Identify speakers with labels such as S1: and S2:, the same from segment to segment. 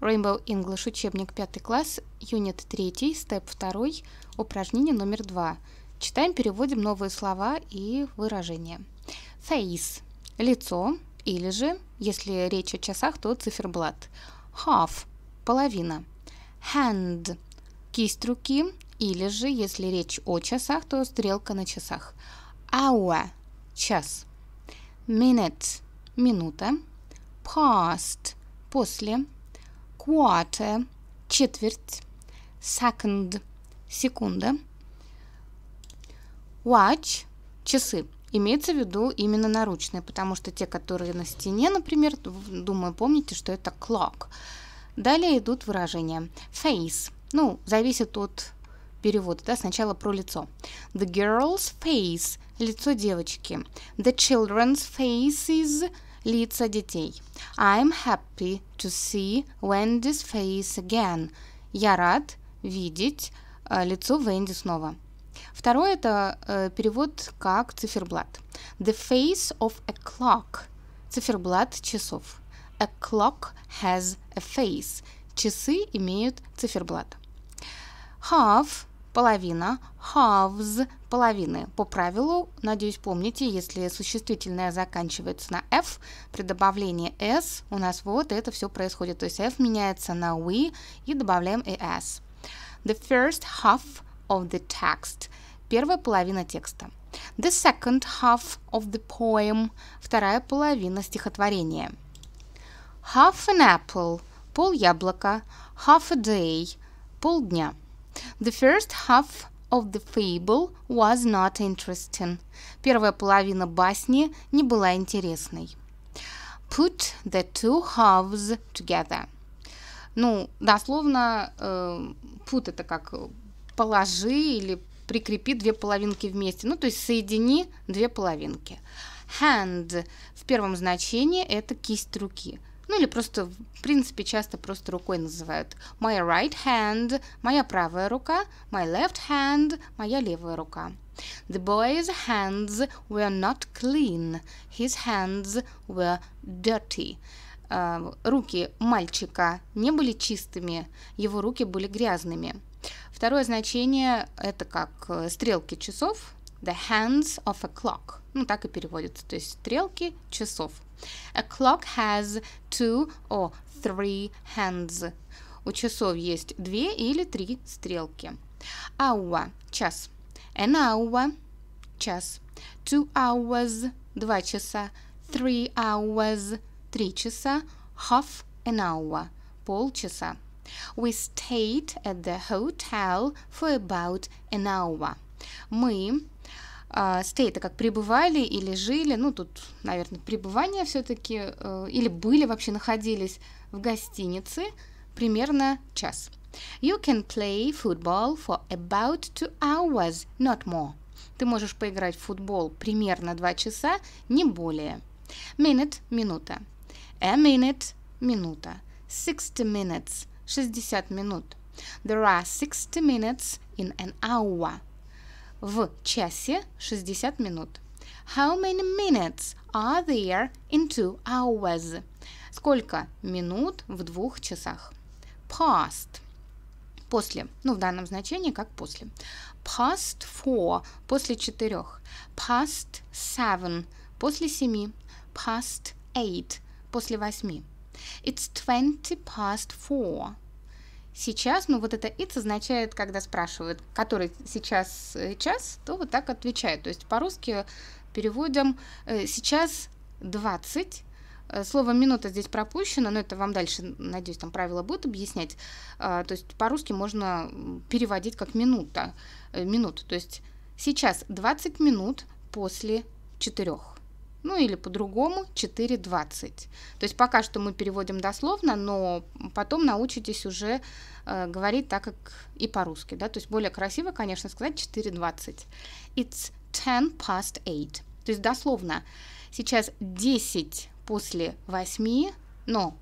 S1: Rainbow English, учебник 5 класс, юнит 3, степ 2, упражнение номер 2. Читаем, переводим новые слова и выражения. Face – лицо, или же, если речь о часах, то циферблат. Half – половина. Hand – кисть руки, или же, если речь о часах, то стрелка на часах. Hour – час. Minute – минута. Past – после quarter – четверть, second – секунда. Watch – часы. Имеется в виду именно наручные, потому что те, которые на стене, например, думаю, помните, что это clock. Далее идут выражения. Face. Ну, зависит от перевода. Да? Сначала про лицо. The girl's face – лицо девочки. The children's faces – лица детей. I'm happy to see Wendy's face again. Я рад видеть э, лицо Венди снова. Второе – это э, перевод как циферблат. The face of a clock – циферблат часов. A clock has a face – часы имеют циферблат. Half половина, halves половины. По правилу, надеюсь, помните, если существительное заканчивается на f, при добавлении s у нас вот это все происходит. То есть f меняется на we и добавляем и s. The first half of the text. Первая половина текста. The second half of the poem. Вторая половина стихотворения. Half an apple. Пол яблока. Half a day. Полдня. The first half of the fable was not interesting. Первая половина басни не была интересной. Put the two halves together. Ну, дословно, э, put это как положи или прикрепи две половинки вместе. Ну, то есть соедини две половинки. Hand в первом значении это кисть руки – ну или просто, в принципе, часто просто рукой называют. My right hand – моя правая рука, my left hand – моя левая рука. The boy's hands were not clean. His hands were dirty. Uh, руки мальчика не были чистыми, его руки были грязными. Второе значение – это как э, стрелки часов – The hands of a clock. Ну, так и переводится, то есть стрелки часов. A clock has two or three hands. У часов есть две или три стрелки. Hour – час. An hour – час. Two hours – два часа. Three hours – три часа. Half an hour – полчаса. We stayed at the hotel for about an hour. Мы А, Стейта, как пребывали или жили, ну тут, наверное, пребывание все-таки, э, или были вообще, находились в гостинице примерно час. You can play football for about two hours, not more. Ты можешь поиграть в футбол примерно два часа, не более. Minute – минута. A minute – минута. Sixty minutes – 60 минут. There are sixty minutes in an hour – в часе 60 минут. How many minutes are there in two hours? Сколько минут в двух часах? Past. После. Ну, в данном значении как после. Past four. После четырех. Past seven. После семи. Past eight. После восьми. It's twenty past four сейчас, ну вот это it's означает, когда спрашивают, который сейчас э, час, то вот так отвечают. То есть по-русски переводим э, сейчас 20, э, Слово «минута» здесь пропущено, но это вам дальше, надеюсь, там правила будут объяснять. А, то есть по-русски можно переводить как «минута», «минут». То есть сейчас 20 минут после четырех ну или по-другому 4.20. То есть пока что мы переводим дословно, но потом научитесь уже э, говорить так, как и по-русски. Да? То есть более красиво, конечно, сказать 4.20. It's 10 past 8. То есть дословно сейчас 10 после 8, но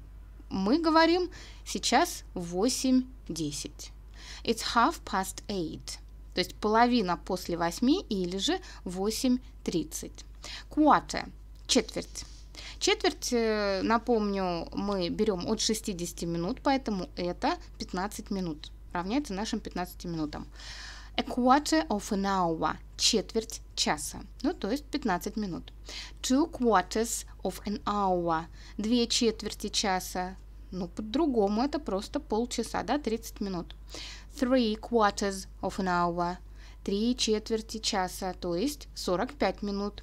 S1: мы говорим сейчас 8.10. It's half past 8. То есть половина после 8 или же 8.30. Куате – четверть. Четверть, э, напомню, мы берем от 60 минут, поэтому это 15 минут. Равняется нашим 15 минутам. A quarter of an hour – четверть часа, ну то есть 15 минут. Two quarters of an hour – две четверти часа, ну по-другому это просто полчаса, да, 30 минут. Three quarters of an hour – три четверти часа, то есть 45 минут.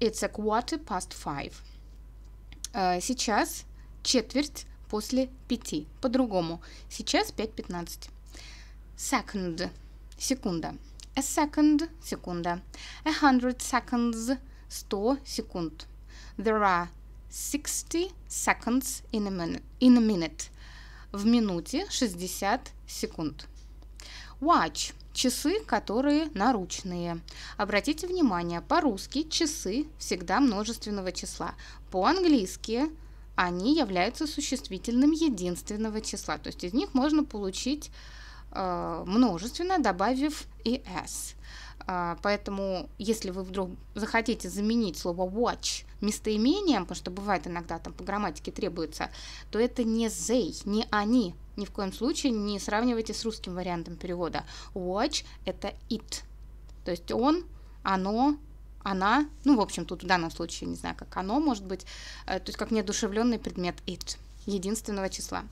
S1: It's a quarter past five. Сейчас четверть после пяти. По-другому. Сейчас 5.15. Second. Секунда. A second. Секунда. A hundred seconds. 100 секунд. There are 60 seconds in a minute. In a minute. В минуте 60 секунд. Watch – часы, которые наручные. Обратите внимание, по-русски часы всегда множественного числа. По-английски они являются существительным единственного числа. То есть из них можно получить э, множественное, добавив и s. Э, поэтому, если вы вдруг захотите заменить слово watch местоимением, потому что бывает иногда там по грамматике требуется, то это не they, не они, ни в коем случае не сравнивайте с русским вариантом перевода. Watch – это it. То есть он, оно, она, ну, в общем, тут в данном случае, не знаю, как оно может быть, э, то есть как неодушевленный предмет it, единственного числа.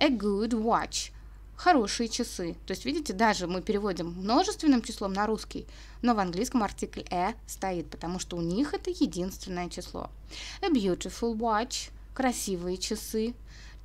S1: A good watch – хорошие часы. То есть, видите, даже мы переводим множественным числом на русский, но в английском артикль э стоит, потому что у них это единственное число. A beautiful watch – красивые часы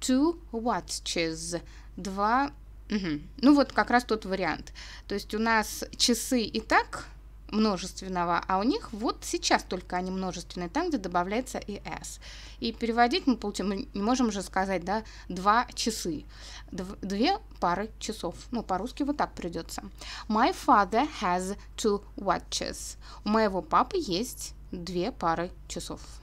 S1: two watches. Два... Угу. Ну вот как раз тот вариант. То есть у нас часы и так множественного, а у них вот сейчас только они множественные, там, где добавляется и s. И переводить мы, получим, мы не можем уже сказать, да, два часы, дв две пары часов. Ну, по-русски вот так придется. My father has two watches. У моего папы есть две пары часов.